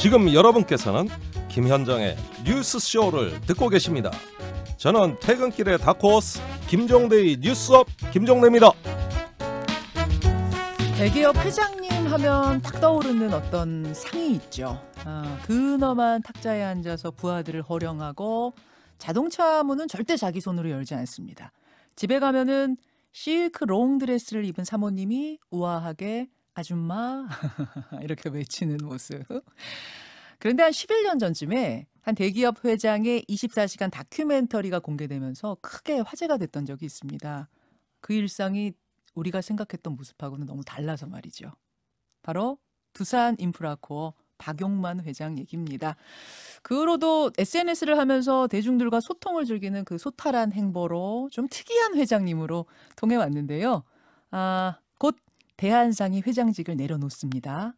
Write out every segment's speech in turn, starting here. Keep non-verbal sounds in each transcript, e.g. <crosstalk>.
지금 여러분께서는 김현정의 뉴스쇼를 듣고 계십니다. 저는 퇴근길의 다코스 김종대의 뉴스업 김종대입니다. 대기업 회장님 하면 탁 떠오르는 어떤 상이 있죠. 아, 어, 그너만 탁자에 앉아서 부하들을 허령하고 자동차 문은 절대 자기 손으로 열지 않습니다. 집에 가면은 실크 롱드레스를 입은 사모님이 우아하게 아줌마 <laughs> 이렇게 외치는 모습. 그런데 한 11년 전쯤에 한 대기업 회장의 24시간 다큐멘터리가 공개되면서 크게 화제가 됐던 적이 있습니다. 그 일상이 우리가 생각했던 모습하고는 너무 달라서 말이죠. 바로 두산 인프라코어 박용만 회장 얘기입니다. 그 후로도 SNS를 하면서 대중들과 소통을 즐기는 그 소탈한 행보로 좀 특이한 회장님으로 통해왔는데요. 아, 대한상이 회장직을 내려놓습니다.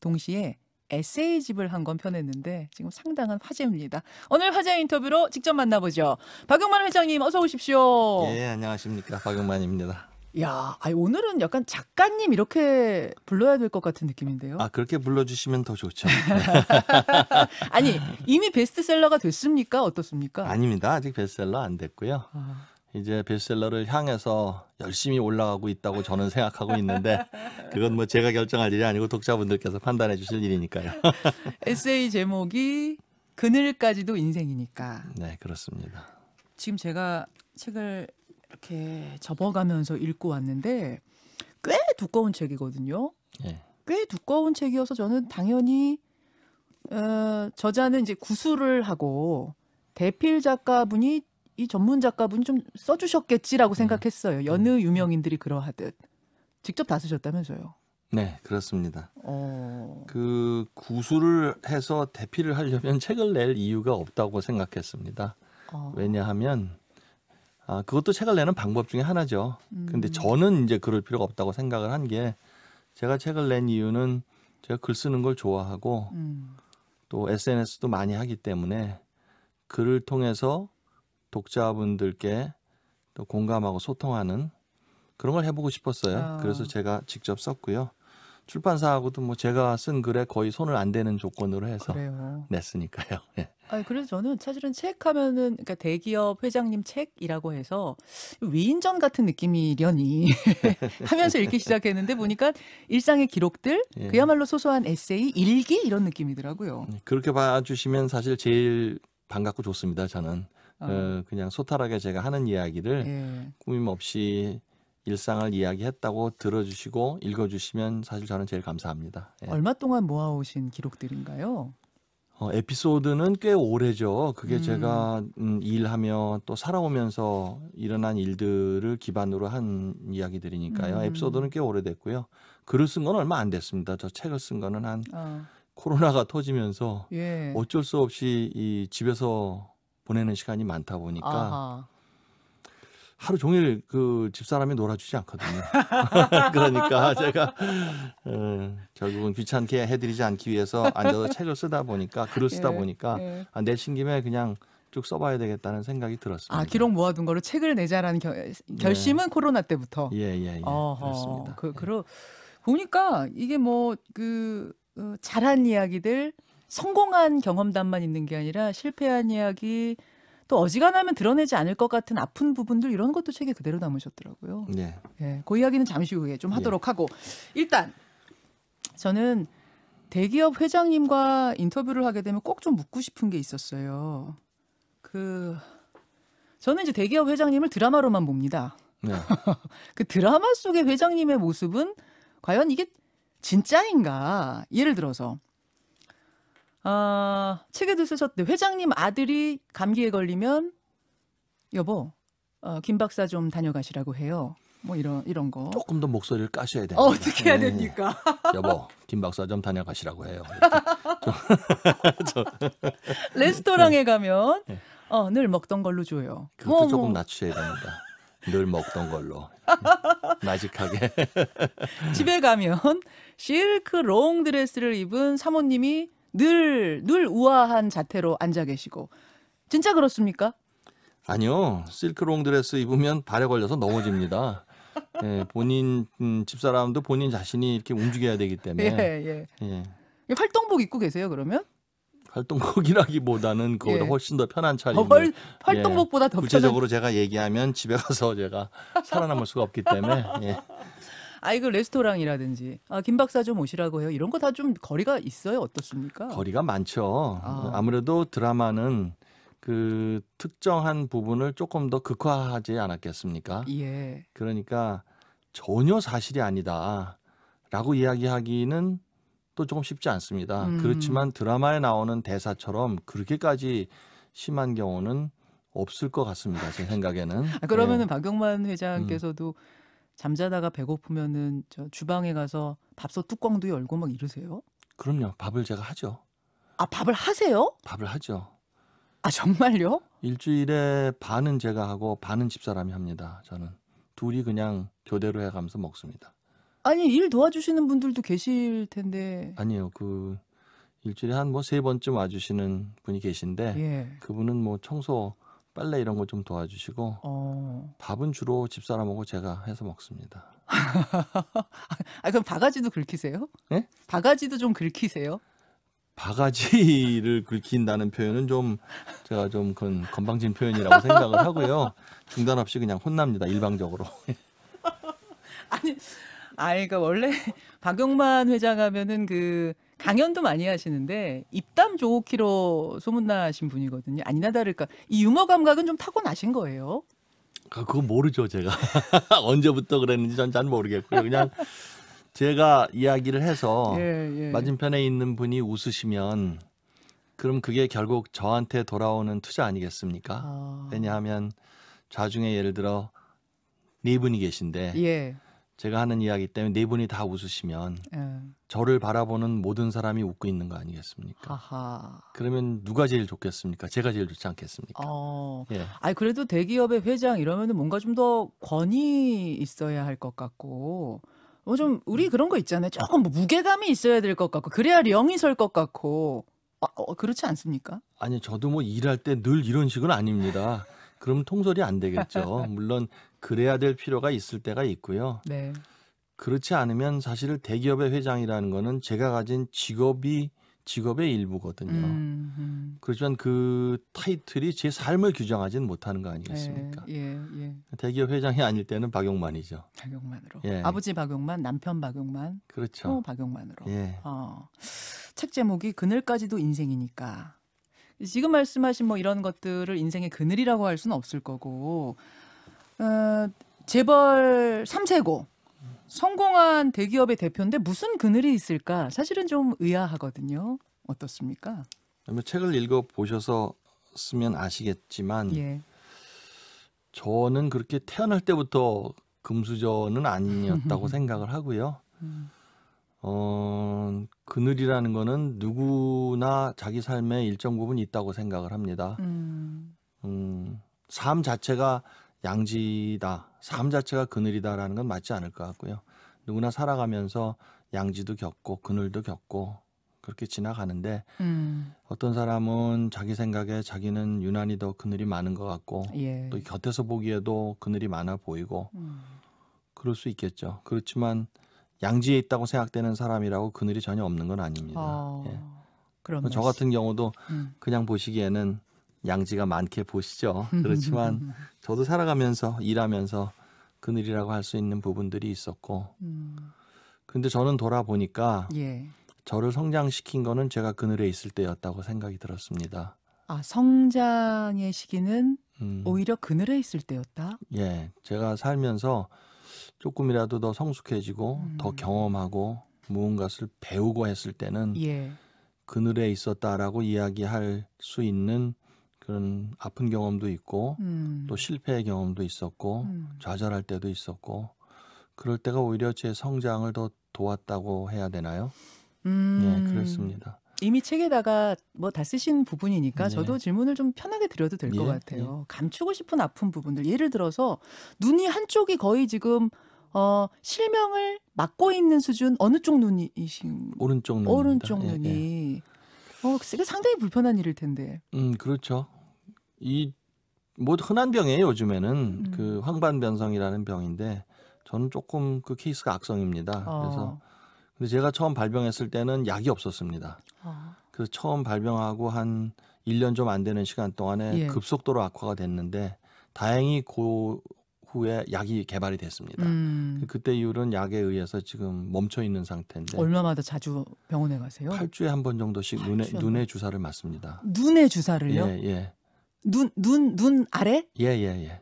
동시에 에세이집을 한권 펴냈는데 지금 상당한 화제입니다. 오늘 화제 인터뷰로 직접 만나보죠. 박용만 회장님 어서 오십시오. 예, 안녕하십니까. 박용만입니다. 야, 아니 오늘은 약간 작가님 이렇게 불러야 될 것 같은 느낌인데요. 아, 그렇게 불러주시면 더 좋죠. <laughs> 아니, 이미 베스트셀러가 됐습니까? 어떻습니까? 아닙니다. 아직 베스트셀러 안 됐고요. 아... 이제 베스트셀러를 향해서 열심히 올라가고 있다고 저는 생각하고 있는데 <laughs> 그건 뭐 제가 결정할 일이 아니고 독자분들께서 판단해 주실 일이니까요. <laughs> 에세이 제목이 그늘까지도 인생이니까. 네, 그렇습니다. 지금 제가 책을 이렇게 접어가면서 읽고 왔는데 꽤 두꺼운 책이거든요. 네. 꽤 두꺼운 책이어서 저는 당연히 어, 저자는 이제 구술을 하고 대필 작가분이 이 전문 작가분좀 써주셨겠지라고 음. 생각했어요. 여느 유명인들이 그러하듯 직접 다 쓰셨다면서요. 네, 그렇습니다. 어... 그 구술을 해서 대피를 하려면 <laughs> 책을 낼 이유가 없다고 생각했습니다. 어... 왜냐하면 아, 그것도 책을 내는 방법 중에 하나죠. 그런데 음. 저는 이제 그럴 필요가 없다고 생각을 한 게 제가 책을 낸 이유는 제가 글 쓰는 걸 좋아하고 음... 또 SNS도 많이 하기 때문에 글을 통해서 독자분들께 또 공감하고 소통하는 그런 걸 해보고 싶었어요. 아. 그래서 제가 직접 썼고요. 출판사하고도 뭐 제가 쓴 글에 거의 손을 안 대는 조건으로 해서 그래요. 냈으니까요. <laughs> 아 그래서 저는 사실은 책 하면은 그러니까 대기업 회장님 책이라고 해서 위인전 같은 느낌이려니 <laughs> 하면서 읽기 시작했는데 보니까 일상의 기록들 예. 그야말로 소소한 에세이 일기 이런 느낌이더라고요. 네, 그렇게 봐주시면 사실 제일 반갑고 좋습니다. 저는 어. 그 그냥 소탈하게 제가 하는 이야기를 예. 꾸밈 없이 일상을 이야기했다고 들어주시고 읽어주시면 사실 저는 제일 감사합니다. 예. 얼마 동안 모아오신 기록들인가요? 어, 에피소드는 꽤 오래죠. 그게 음. 제가 음, 일하며 또 살아오면서 일어난 일들을 기반으로 한 이야기들이니까요. 음. 에피소드는 꽤 오래됐고요. 글을 쓴 건 얼마 안 됐습니다. 저 책을 쓴 거는 한 어. 코로나가 터지면서 예. 어쩔 수 없이 이 집에서 보내는 시간이 많다 보니까 아하. 하루 종일 그 집사람이 놀아주지 않거든요. <laughs> <laughs> 그러니까 제가 음, 결국은 귀찮게 해드리지 않기 위해서 앉아서 책을 쓰다 보니까 글을 쓰다 예, 보니까 예. 아, 내신 김에 그냥 쭉 써봐야 되겠다는 생각이 들었습니다. 아 기록 모아둔 거로 책을 내자라는 결, 네. 결심은 예. 코로나 때부터. 예예예. 예, 예. 예. 그렇습니다. 그 예. 그러 보니까 이게 뭐그 어, 잘한 이야기들 성공한 경험담만 있는 게 아니라 실패한 이야기 또 어지간하면 드러내지 않을 것 같은 아픈 부분들 이런 것도 책에 그대로 담으셨더라고요. 네. 예, 그 이야기는 잠시 후에 좀 네. 하도록 네. 하고 일단 저는 대기업 회장님과 인터뷰를 하게 되면 꼭 좀 묻고 싶은 게 있었어요. 그 저는 이제 대기업 회장님을 드라마로만 봅니다. 네. <laughs> 그 드라마 속의 회장님의 모습은 과연 이게 진짜인가? 예를 들어서 아, 책에도 쓰셨대. 회장님 아들이 감기에 걸리면 여보, 어, 김 박사 좀 다녀가시라고 해요. 뭐 이런 이런 거. 조금 더 목소리를 까셔야 돼요. 어, 떻게 해야 네. 됩니까? <laughs> 여보, 김 박사 좀 다녀가시라고 해요. 저, <laughs> 레스토랑에 네. 가면 네. 어, 늘 먹던 걸로 줘요. 그것도 뭐, 조금 낮추셔야 됩니다. 늘 먹던 걸로 <laughs> 나직하게 집에 가면 실크 롱드레스를 입은 사모님이 늘, 늘 우아한 자태로 앉아 계시고. 진짜 그렇습니까? 아니요. 실크롱 드레스 입으면 발에 걸려서 넘어집니다. <laughs> 예, 본인 음, 집사람도 본인 자신이 이렇게 움직여야 되기 때문에. 예, 예. 예. 활동복 입고 계세요, 그러면? 활동복이라기보다는 그보다 예. 훨씬 더 편한 차림을 어, 활동복보다 예. 더 구체적으로 제가 얘기하면 집에 가서 제가 살아남을 수가 없기 때문에 예. 아 이거 레스토랑이라든지 아 김박사 좀 오시라고 해요. 이런 거 다 좀 거리가 있어요. 어떻습니까? 거리가 많죠. 아. 아무래도 드라마는 그 특정한 부분을 조금 더 극화하지 않았겠습니까? 예. 그러니까 전혀 사실이 아니다라고 이야기하기는 또 조금 쉽지 않습니다. 음. 그렇지만 드라마에 나오는 대사처럼 그렇게까지 심한 경우는 없을 것 같습니다. 제 생각에는. 아, 그러면은 예. 박용만 음. 회장께서도 음. 잠자다가 배고프면은 저 주방에 가서 밥솥 뚜껑도 열고 막 이러세요? 그럼요. 밥을 제가 하죠. 아 밥을 하세요? 밥을 하죠. 아 정말요? 일주일에 반은 제가 하고 반은 집사람이 합니다. 저는 둘이 그냥 교대로 해가면서 먹습니다. 아니 일 도와주시는 분들도 계실 텐데. 아니요 그 일주일에 한 뭐 세 번쯤 와주시는 분이 계신데 예. 그분은 뭐 청소 빨래 이런 거 좀 도와주시고 어. 밥은 주로 집사람하고 제가 해서 먹습니다. <laughs> 아 그럼 바가지도 긁히세요? 네? 바가지도 좀 긁히세요? 바가지를 <laughs> 긁힌다는 표현은 좀 제가 좀건 건방진 표현이라고 생각을 하고요. 중단 없이 그냥 혼납니다. 일방적으로. <laughs> 아니 아이가 그 그러니까 원래 박용만 회장 하면은 그 강연도 많이 하시는데 입담 조키로 소문나신 분이거든요. 아니나 다를까 이 유머 감각은 좀 타고나신 거예요. 아, 그거 모르죠 제가 <laughs> 언제부터 그랬는지 전 잘 모르겠고요. 그냥 제가 이야기를 해서 <laughs> 예, 예. 맞은편에 있는 분이 웃으시면 그럼 그게 결국 저한테 돌아오는 투자 아니겠습니까? 아... 왜냐하면 좌중에 예를 들어 네 분이 계신데 예. 제가 하는 이야기 때문에 네 분이 다 웃으시면 음. 저를 바라보는 모든 사람이 웃고 있는 거 아니겠습니까? 하하. 그러면 누가 제일 좋겠습니까? 제가 제일 좋지 않겠습니까? 어. 예. 아니 그래도 대기업의 회장 이러면은 뭔가 좀 더 권위 있어야 할 것 같고 뭐좀 우리 음. 그런 거 있잖아요. 조금 뭐 무게감이 있어야 될 것 같고 그래야 령이 설 것 같고 어, 어, 그렇지 않습니까? 아니 저도 뭐 일할 때 늘 이런 식은 아닙니다. 그럼 통솔이 안 되겠죠. 물론 그래야 될 필요가 있을 때가 있고요. 네. 그렇지 않으면 사실 대기업의 회장이라는 거는 제가 가진 직업이 직업의 일부거든요. 음, 음. 그렇지만 그 타이틀이 제 삶을 규정하지는 못하는 거 네, 아니겠습니까? 예, 예, 대기업 회장이 아닐 때는 박용만이죠. 박용만으로. 예. 아버지 박용만, 남편 박용만. 그렇죠. 또 박용만으로. 예. 어. 책 제목이 그늘까지도 인생이니까. 지금 말씀하신 뭐 이런 것들을 인생의 그늘이라고 할 수는 없을 거고 어, 재벌 3세고 성공한 대기업의 대표인데 무슨 그늘이 있을까? 사실은 좀 의아하거든요. 어떻습니까? 아마 책을 읽어 보셔서 쓰면 아시겠지만 예. 저는 그렇게 태어날 때부터 금수저는 아니었다고 <laughs> 생각을 하고요. 음. 어, 그늘이라는 거는 누구나 자기 삶에 일정 부분 있다고 생각을 합니다. 음. 음, 삶 자체가 양지다. 삶 자체가 그늘이다라는 건 맞지 않을 것 같고요. 누구나 살아가면서 양지도 겪고 그늘도 겪고 그렇게 지나가는데 음. 어떤 사람은 자기 생각에 자기는 유난히 더 그늘이 많은 것 같고 예. 또 곁에서 보기에도 그늘이 많아 보이고 음. 그럴 수 있겠죠. 그렇지만 양지에 있다고 생각되는 사람이라고 그늘이 전혀 없는 건 아닙니다. 어, 예. 그런 저 같은 경우도 음. 그냥 보시기에는 양지가 많게 보시죠. 그렇지만 <laughs> 저도 살아가면서 일하면서 그늘이라고 할 수 있는 부분들이 있었고, 음. 근데 저는 돌아보니까 예. 저를 성장시킨 거는 제가 그늘에 있을 때였다고 생각이 들었습니다. 아 성장의 시기는 음. 오히려 그늘에 있을 때였다. 예, 제가 살면서 조금이라도 더 성숙해지고 음. 더 경험하고 무언가를 배우고 했을 때는 예. 그늘에 있었다라고 이야기할 수 있는 그런 아픈 경험도 있고 음. 또 실패의 경험도 있었고 음. 좌절할 때도 있었고 그럴 때가 오히려 제 성장을 더 도왔다고 해야 되나요? 네, 음. 예, 그렇습니다. 이미 책에다가 뭐 다 쓰신 부분이니까 예. 저도 질문을 좀 편하게 드려도 될것 예, 같아요. 예. 감추고 싶은 아픈 부분들 예를 들어서 눈이 한쪽이 거의 지금 어, 실명을 막고 있는 수준 어느 쪽 눈이신 오른쪽 눈 오른쪽 눈이 예, 예. 어, 쓰기 상당히 불편한 일일 텐데. 음, 그렇죠. 이 뭐 흔한 병이에요 요즘에는 음. 그 황반변성이라는 병인데 저는 조금 그 케이스가 악성입니다. 어. 그래서 근데 제가 처음 발병했을 때는 약이 없었습니다. 어. 그래서 처음 발병하고 한 1년 좀 안 되는 시간 동안에 예. 급속도로 악화가 됐는데 다행히 고 후에 약이 개발이 됐습니다. 음. 그때 이후로는 약에 의해서 지금 멈춰 있는 상태인데 얼마마다 자주 병원에 가세요? 8주에 한 번 정도씩 눈에 눈에 주사를 맞습니다. 눈에 주사를요? 예, 예. 눈, 눈, 눈 아래? 예, 예, 예.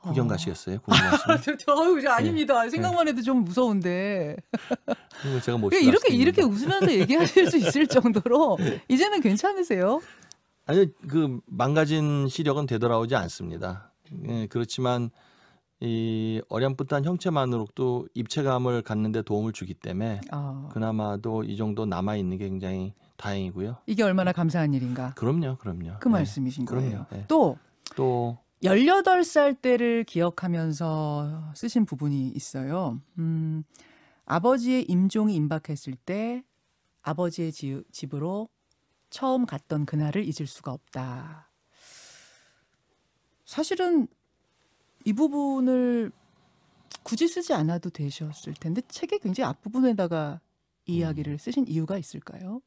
구경 어. 가시겠어요? 구경 가시면. <laughs> 아, 저, 아유, 예. 아닙니다. 예. 생각만 해도 좀 무서운데. <laughs> 제가 못 이렇게 이렇게 웃으면서 얘기하실 수 있을 정도로 <laughs> 예. 이제는 괜찮으세요? 아니 그 망가진 시력은 되돌아오지 않습니다. 예, 그렇지만 이 어렴풋한 형체만으로도 입체감을 갖는 데 도움을 주기 때문에 아. 그나마도 이 정도 남아 있는 게 굉장히 다행이고요. 이게 얼마나 음. 감사한 일인가. 그럼요, 그럼요. 그 네. 말씀이신 그럼요. 거예요. 네. 또, 또, 18살 때를 기억하면서 쓰신 부분이 있어요. 음, 아버지의 임종이 임박했을 때 아버지의 지, 집으로 처음 갔던 그날을 잊을 수가 없다. 사실은 이 부분을 굳이 쓰지 않아도 되셨을 텐데 책의 굉장히 앞부분에다가 이야기를 음. 쓰신 이유가 있을까요?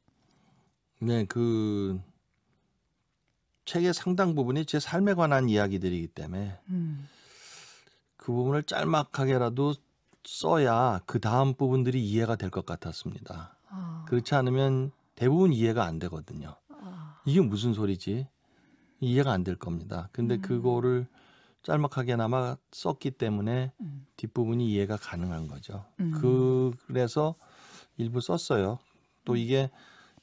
네, 그 책의 상당 부분이 제 삶에 관한 이야기들이기 때문에 음. 그 부분을 짤막하게라도 써야 그 다음 부분들이 이해가 될 것 같았습니다. 아. 그렇지 않으면 대부분 이해가 안 되거든요. 아. 이게 무슨 소리지? 이해가 안 될 겁니다. 근데 음. 그거를 짤막하게나마 썼기 때문에 음. 뒷부분이 이해가 가능한 거죠. 음. 그, 래서 일부 썼어요. 또 이게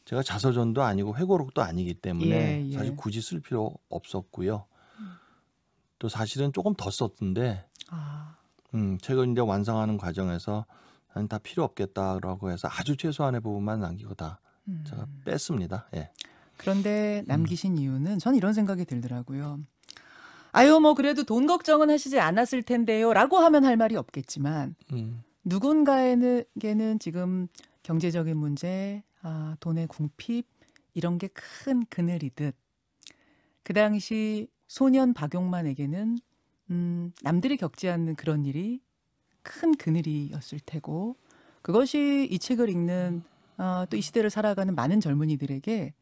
제가 자서전도 아니고 회고록도 아니기 때문에 예, 예. 사실 굳이 쓸 필요 없었고요. 음. 또 사실은 조금 더 썼던데, 아. 음, 책을 이제 완성하는 과정에서 다 필요 없겠다라고 해서 아주 최소한의 부분만 남기고 다 제가 음. 뺐습니다. 예. 그런데 남기신 음. 이유는 저는 이런 생각이 들더라고요. 아유 뭐 그래도 돈 걱정은 하시지 않았을 텐데요라고 하면 할 말이 없겠지만 음. 누군가에게는 지금 경제적인 문제, 아, 돈의 궁핍 이런 게 큰 그늘이듯 그 당시 소년 박용만에게는 음, 남들이 겪지 않는 그런 일이 큰 그늘이었을 테고 그것이 이 책을 읽는 어, 또이 시대를 살아가는 많은 젊은이들에게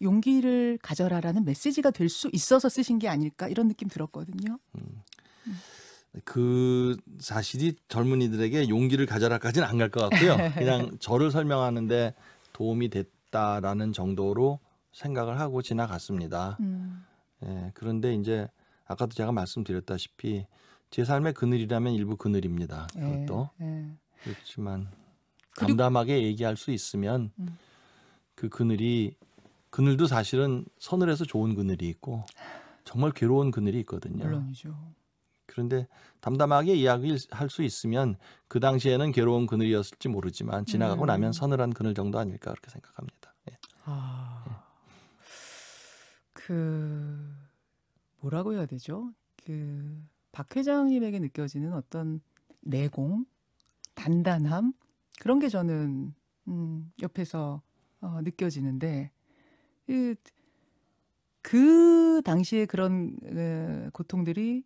용기를 가져라라는 메시지가 될 수 있어서 쓰신 게 아닐까 이런 느낌 들었거든요. 음. 그 사실이 젊은이들에게 용기를 가져라까지는 안 갈 것 같고요. <laughs> 그냥 저를 설명하는데 도움이 됐다라는 정도로 생각을 하고 지나갔습니다. 음. 예, 그런데 이제 아까도 제가 말씀드렸다시피 제 삶의 그늘이라면 일부 그늘입니다. 예, 그것도 예, 예. 그렇지만 담담하게 얘기할 수 있으면 음. 그 그늘이 그늘도 사실은 서늘해서 좋은 그늘이 있고 정말 괴로운 그늘이 있거든요. 물론이죠. 그런데 담담하게 이야기할수 있으면 그 당시에는 괴로운 그늘이었을지 모르지만 지나가고 음. 나면 서늘한 그늘 정도 아닐까 그렇게 생각합니다. 예. 아, 그 뭐라고 해야 되죠? 그박 회장님에게 느껴지는 어떤 내공, 단단함 그런 게 저는 음, 옆에서 어, 느껴지는데 그, 당시에 그런 어, 고통들이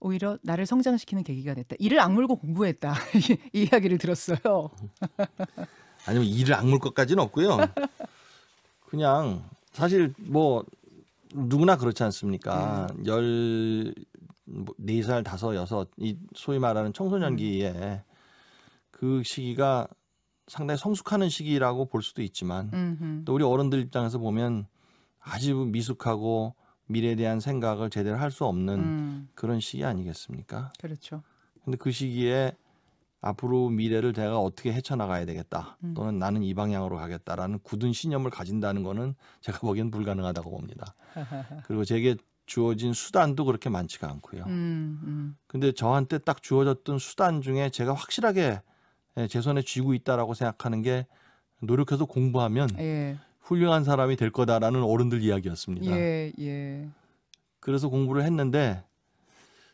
오히려 나를 성장시키는 계기가 됐다. 이를 악물고 공부했다. <laughs> 이 이야기를 들었어요. <laughs> 아니면 이를 악물 것까지는 없고요. 그냥 사실 뭐 누구나 그렇지 않습니까? 1 음. 4살 뭐 다섯 여이 소위 말하는 청소년기에 음. 그 시기가 상당히 성숙하는 시기라고 볼 수도 있지만 음흠. 또 우리 어른들 입장에서 보면 아주 미숙하고 미래에 대한 생각을 제대로 할 수 없는 음. 그런 시기 아니겠습니까? 그렇죠. 근데 그 시기에 앞으로 미래를 내가 어떻게 헤쳐나가야 되겠다 음. 또는 나는 이 방향으로 가겠다라는 굳은 신념을 가진다는 거는 제가 보기엔 불가능하다고 봅니다. <laughs> 그리고 제게 주어진 수단도 그렇게 많지가 않고요. 음, 음. 근데 저한테 딱 주어졌던 수단 중에 제가 확실하게 예, 제 손에 쥐고 있다라고 생각하는 게 노력해서 공부하면 예. 훌륭한 사람이 될 거다라는 어른들 이야기였습니다. 예, 예. 그래서 공부를 했는데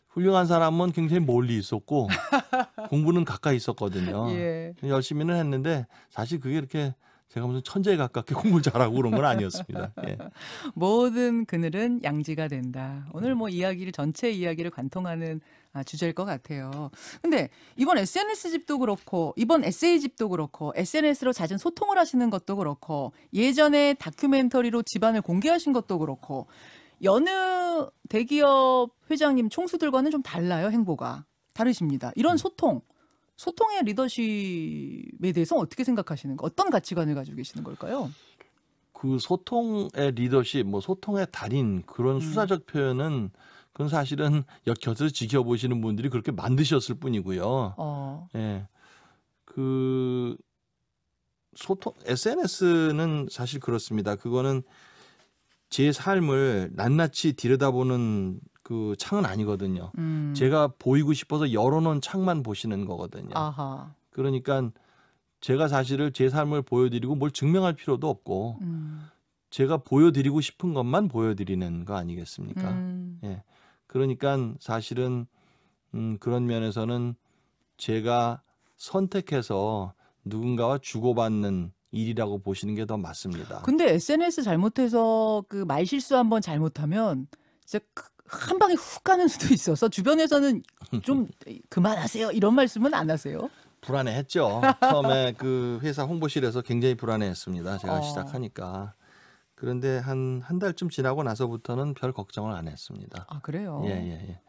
훌륭한 사람은 굉장히 멀리 있었고 <laughs> 공부는 가까이 있었거든요. 예. 열심히는 했는데 사실 그게 이렇게 제가 무슨 천재에 가깝게 <laughs> 공부를 잘하고 그런 건 아니었습니다. 예. <laughs> 모든 그늘은 양지가 된다. 오늘 뭐 이야기를 전체 이야기를 관통하는 아, 주제일 것 같아요. 근데 이번 SNS 집도 그렇고 이번 에세이 집도 그렇고 SNS로 잦은 소통을 하시는 것도 그렇고 예전에 다큐멘터리로 집안을 공개하신 것도 그렇고 여느 대기업 회장님 총수들과는 좀 달라요 행보가 다르십니다. 이런 음. 소통 소통의 리더십에 대해서 어떻게 생각하시는가? 어떤 가치관을 가지고 계시는 걸까요? 그 소통의 리더십, 뭐 소통의 달인 그런 음. 수사적 표현은 그건 사실은 곁에서 지켜보시는 분들이 그렇게 만드셨을 뿐이고요. 어. 예. 그 소통 SNS는 사실 그렇습니다. 그거는 제 삶을 낱낱이 들여다보는 그 창은 아니거든요. 음. 제가 보이고 싶어서 열어놓은 창만 보시는 거거든요. 아하. 그러니까 제가 사실을 제 삶을 보여드리고 뭘 증명할 필요도 없고 음. 제가 보여드리고 싶은 것만 보여드리는 거 아니겠습니까? 음. 예. 그러니까 사실은 음, 그런 면에서는 제가 선택해서 누군가와 주고받는 일이라고 보시는 게 더 맞습니다. 근데 SNS 잘못해서 그 말 실수 한번 잘못하면 진짜 한 방에 훅 가는 수도 있어서 주변에서는 좀 <laughs> 그만하세요 이런 말씀은 안 하세요? 불안해했죠. 처음에 그 회사 홍보실에서 굉장히 불안해했습니다. 제가 어. 시작하니까. 그런데 한 한 달쯤 지나고 나서부터는 별 걱정을 안 했습니다. 아 그래요? 예예 예, 예. 예.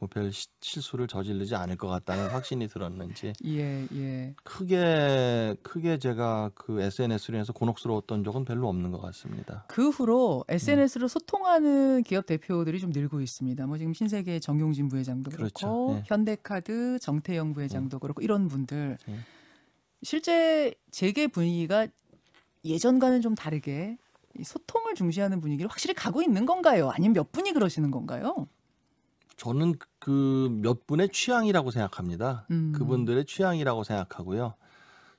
뭐별 실수를 저지르지 않을 것 같다는 <laughs> 확신이 들었는지 예, 예. 크게 크게 제가 그 SNS로 인해서 곤혹스러웠던 적은 별로 없는 것 같습니다. 그 후로 SNS로 음. 소통하는 기업 대표들이 좀 늘고 있습니다. 뭐 지금 신세계 정용진 부회장도 그렇죠. 그렇고 예. 네. 현대카드 정태영 부회장도 음. 그렇고 이런 분들 네. 실제 재계 분위기가 예전과는 좀 다르게 소통을 중시하는 분위기를 확실히 가고 있는 건가요? 아니면 몇 분이 그러시는 건가요? 저는 그 몇 분의 취향이라고 생각합니다. 음. 그분들의 취향이라고 생각하고요.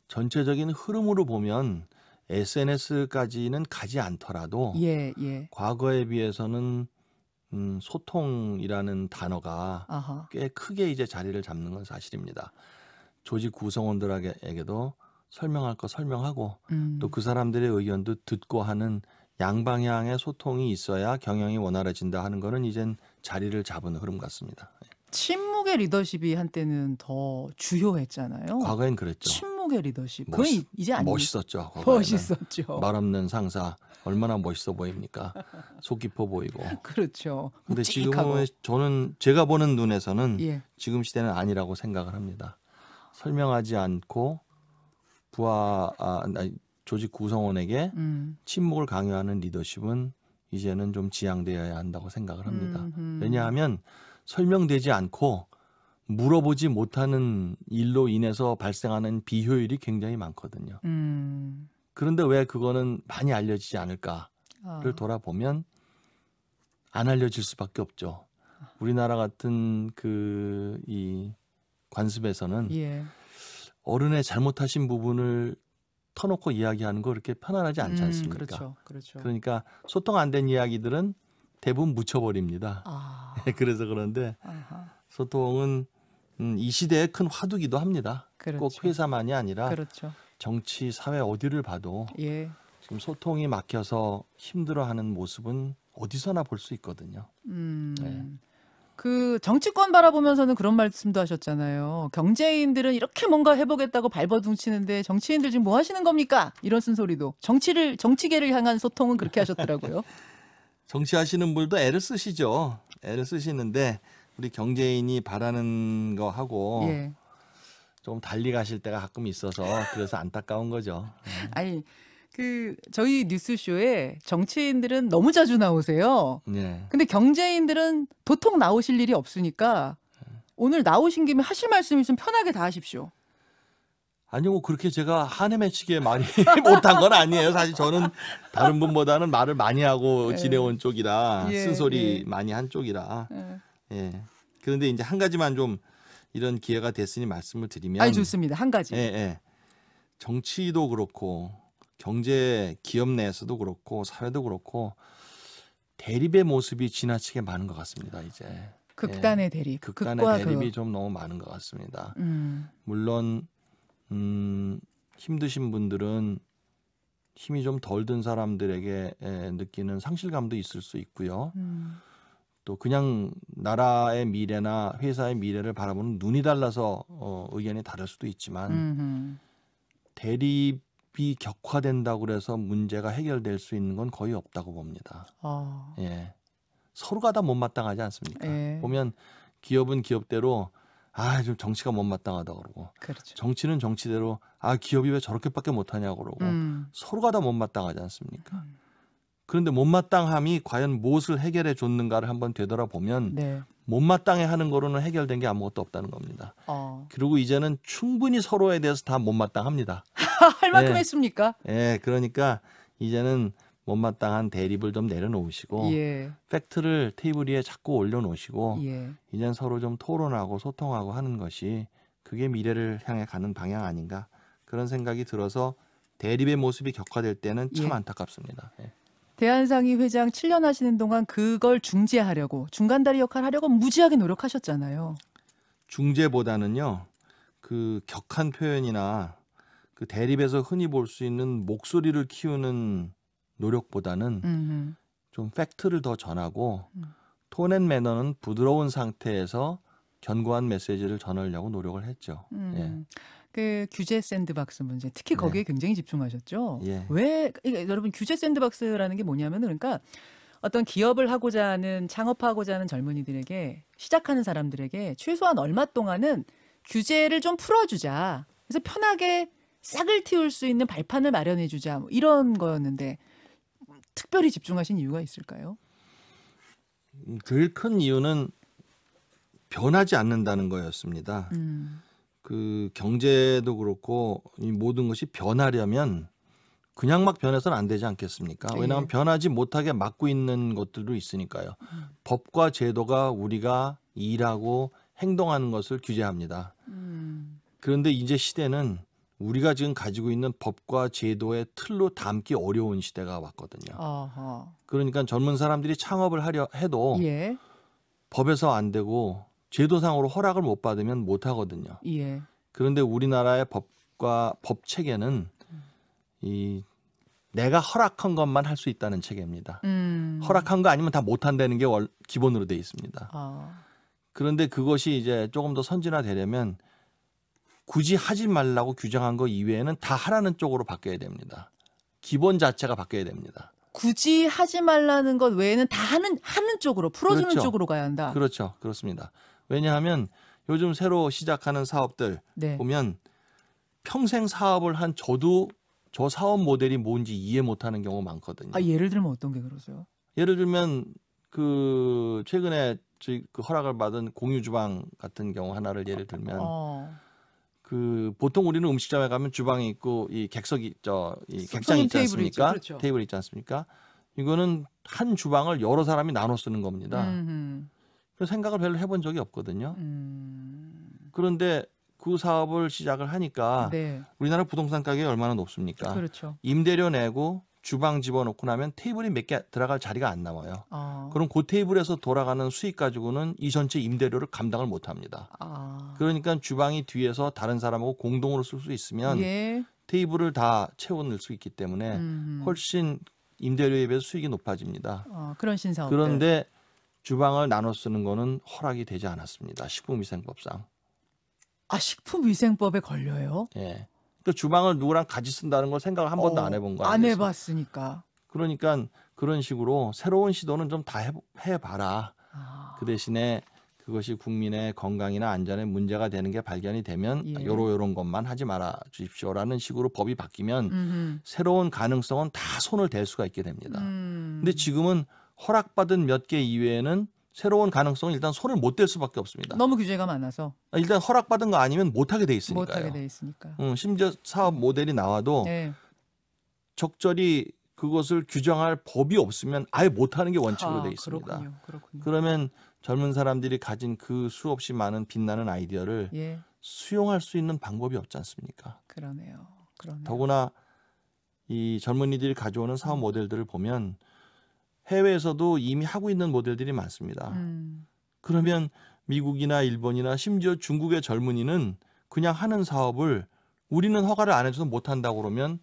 전체적인 흐름으로 보면 SNS까지는 가지 않더라도 예, 예. 과거에 비해서는 음, 소통이라는 단어가 아하. 꽤 크게 이제 자리를 잡는 건 사실입니다. 조직 구성원들에게도 설명할 거 설명하고 음. 또그 사람들의 의견도 듣고 하는 양방향의 소통이 있어야 경영이 원활해진다 하는 거는 이젠 자리를 잡은 흐름 같습니다. 예. 침묵의 리더십이 한때는 더 주요했잖아요. 과거엔 그랬죠. 침묵의 리더십. 멋, 그건 이제 아니 멋있었죠. 멋있었죠. 말 없는 상사 얼마나 멋있어 보입니까? 속 깊어 보이고. <laughs> 그렇죠. 근데 지금은 저는 제가 보는 눈에서는 예. 지금 시대는 아니라고 생각을 합니다. 설명하지 않고 부하 아, 조직 구성원에게 음. 침묵을 강요하는 리더십은 이제는 좀 지양되어야 한다고 생각을 합니다. 음흠. 왜냐하면 설명되지 않고 물어보지 못하는 일로 인해서 발생하는 비효율이 굉장히 많거든요. 음. 그런데 왜 그거는 많이 알려지지 않을까를 어. 돌아보면 안 알려질 수밖에 없죠. 우리나라 같은 그 이 관습에서는 예. 어른의 잘못하신 부분을 터놓고 이야기하는 거 그렇게 편안하지 않지 음, 않습니까? 음, 그렇죠, 그렇죠. 그러니까 소통 안 된 이야기들은 대부분 묻혀버립니다. 아. <laughs> 예, 그래서 그런데 아하. 소통은 음, 이 시대의 큰 화두기도 합니다. 그렇죠. 꼭 회사만이 아니라 그렇죠. 정치, 사회 어디를 봐도 예. 지금 소통이 막혀서 힘들어하는 모습은 어디서나 볼 수 있거든요. 음. 네. 그 정치권 바라보면서는 그런 말씀도 하셨잖아요. 경제인들은 이렇게 뭔가 해보겠다고 발버둥치는데 정치인들 지금 뭐 하시는 겁니까? 이런 쓴소리도 정치를 정치계를 향한 소통은 그렇게 하셨더라고요. <laughs> 정치하시는 분도 애를 쓰시죠. 애를 쓰시는데 우리 경제인이 바라는 거 하고 예. 좀 달리 가실 때가 가끔 있어서 그래서 안타까운 거죠. 아니 그 저희 뉴스쇼에 정치인들은 너무 자주 나오세요. 네. 근데 경제인들은 도통 나오실 일이 없으니까 오늘 나오신 김에 하실 말씀 있으면 편하게 다 하십시오. 아니고 뭐 그렇게 제가 한해 맺히게 많이 <laughs> 못한 건 아니에요. 사실 저는 다른 분보다는 말을 많이 하고 네. 지내온 쪽이라 예, 쓴소리 예. 많이 한 쪽이라. 예. 예. 그런데 이제 한 가지만 좀 이런 기회가 됐으니 말씀을 드리면. 아 좋습니다. 한 가지. 예, 예. 정치도 그렇고 경제 기업 내에서도 그렇고 사회도 그렇고 대립의 모습이 지나치게 많은 것 같습니다. 이제 극단의 예. 대립, 예, 극단의 대립이 그... 좀 너무 많은 것 같습니다. 음. 물론 음, 힘드신 분들은 힘이 좀 덜 든 사람들에게 에, 예, 느끼는 상실감도 있을 수 있고요. 음. 또 그냥 나라의 미래나 회사의 미래를 바라보는 눈이 달라서 어, 의견이 다를 수도 있지만 음흠. 대립 비격화된다고 그래서 문제가 해결될 수 있는 건 거의 없다고 봅니다. 아. 예. 서로가 다 못마땅하지 않습니까? 예. 보면 기업은 기업대로 아, 좀 정치가 못마땅하다 그러고. 그렇죠. 정치는 정치대로 아, 기업이 왜 저렇게밖에 못 하냐 그러고. 음. 서로가 다 못마땅하지 않습니까? 음. 그런데 못마땅함이 과연 무엇을 해결해 줬는가를 한번 되돌아보면 네. 못마땅해 하는 거로는 해결된 게 아무것도 없다는 겁니다. 어. 그리고 이제는 충분히 서로에 대해서 다 못마땅합니다. <laughs> <laughs> 할 만큼 예, 했습니까? 예, 그러니까 이제는 못마땅한 대립을 좀 내려놓으시고 예. 팩트를 테이블 위에 자꾸 올려놓으시고 예. 이젠 서로 좀 토론하고 소통하고 하는 것이 그게 미래를 향해 가는 방향 아닌가 그런 생각이 들어서 대립의 모습이 격화될 때는 참 예. 안타깝습니다. 예. 대한상의 회장 7년 하시는 동안 그걸 중재하려고 중간다리 역할 하려고 무지하게 노력하셨잖아요. 중재보다는요. 그 격한 표현이나 그 대립에서 흔히 볼 수 있는 목소리를 키우는 노력보다는 음흠. 좀 팩트를 더 전하고 음. 톤앤 매너는 부드러운 상태에서 견고한 메시지를 전하려고 노력을 했죠. 음. 예. 그 규제 샌드박스 문제 특히 거기에 네. 굉장히 집중하셨죠. 예. 왜 여러분 규제 샌드박스라는 게뭐냐면 그러니까 어떤 기업을 하고자 하는 창업하고자 하는 젊은이들에게 시작하는 사람들에게 최소한 얼마 동안은 규제를 좀 풀어주자. 그래서 편하게 싹을 틔울 수 있는 발판을 마련해 주자 뭐 이런 거였는데 특별히 집중하신 이유가 있을까요? 음, 제일 큰 이유는 변하지 않는다는 거였습니다. 음. 그 경제도 그렇고 이 모든 것이 변하려면 그냥 막 변해서는 안 되지 않겠습니까? 네. 왜냐하면 변하지 못하게 막고 있는 것들도 있으니까요. 음. 법과 제도가 우리가 일하고 행동하는 것을 규제합니다. 음. 그런데 이제 시대는 우리가 지금 가지고 있는 법과 제도의 틀로 담기 어려운 시대가 왔거든요. 어허. 그러니까 젊은 사람들이 창업을 하려 해도 예. 법에서 안 되고 제도상으로 허락을 못 받으면 못 하거든요. 예. 그런데 우리나라의 법과 법 체계는 음. 이 내가 허락한 것만 할 수 있다는 체계입니다. 음. 허락한 거 아니면 다 못 한다는 게 기본으로 돼 있습니다. 어. 그런데 그것이 이제 조금 더 선진화되려면 굳이 하지 말라고 규정한 거 이외에는 다 하라는 쪽으로 바뀌어야 됩니다. 기본 자체가 바뀌어야 됩니다. 굳이 하지 말라는 것 외에는 다 하는 하는 쪽으로 풀어주는 그렇죠. 쪽으로 가야 한다. 그렇죠, 그렇습니다. 왜냐하면 요즘 새로 시작하는 사업들 네. 보면 평생 사업을 한 저도 저 사업 모델이 뭔지 이해 못하는 경우 많거든요. 아 예를 들면 어떤 게 그러세요? 예를 들면 그 최근에 저희 그 허락을 받은 공유 주방 같은 경우 하나를 예를 들면. 어. 그 보통 우리는 음식점에 가면 주방이 있고 이 객석이 저이 객장이 있지 않습니까? 테이블 그렇죠. 테이블 있지 않습니까? 이거는 한 주방을 여러 사람이 나눠 쓰는 겁니다. 그 생각을 별로 해본 적이 없거든요. 음... 그런데 그 사업을 시작을 하니까 네. 우리나라 부동산 가격이 얼마나 높습니까? 그렇죠. 임대료 내고 주방 집어넣고 나면 테이블이 몇 개 들어갈 자리가 안 남아요. 어. 그럼 그 테이블에서 돌아가는 수익 가지고는 이 전체 임대료를 감당을 못 합니다. 아. 그러니까 주방이 뒤에서 다른 사람하고 공동으로 쓸 수 있으면 예. 테이블을 다 채워 넣을 수 있기 때문에 음. 훨씬 임대료에 비해서 수익이 높아집니다. 어, 그런 신사 그런데 주방을 나눠 쓰는 거는 허락이 되지 않았습니다. 식품위생법상. 아 식품위생법에 걸려요? 예. 그 주방을 누구랑 같이 쓴다는 걸 생각을 한 어, 번도 안 해본 거야. 안 해봤으니까. 그러니까 그런 식으로 새로운 시도는 좀 다 해봐라. 아. 그 대신에 그것이 국민의 건강이나 안전에 문제가 되는 게 발견이 되면 예. 요로 요런 것만 하지 말아 주십시오라는 식으로 법이 바뀌면 음흠. 새로운 가능성은 다 손을 댈 수가 있게 됩니다. 음. 근데 지금은 허락받은 몇 개 이외에는 새로운 가능성은 일단 손을 못 댈 수밖에 없습니다. 너무 규제가 많아서 아, 일단 허락받은 거 아니면 못 하게 돼 있으니까요. 못 하게 돼 있으니까. 음, 심지어 사업 모델이 나와도 네. 적절히 그것을 규정할 법이 없으면 아예 못 하는 게 원칙으로 아, 돼 있습니다. 그렇군요. 그렇군요. 그러면 젊은 사람들이 가진 그 수없이 많은 빛나는 아이디어를 예. 수용할 수 있는 방법이 없지 않습니까? 그러네요. 그러네요. 더구나 이 젊은이들이 가져오는 사업 모델들을 보면 해외에서도 이미 하고 있는 모델들이 많습니다. 음. 그러면 미국이나 일본이나 심지어 중국의 젊은이는 그냥 하는 사업을 우리는 허가를 안 해줘서 못 한다고 그러면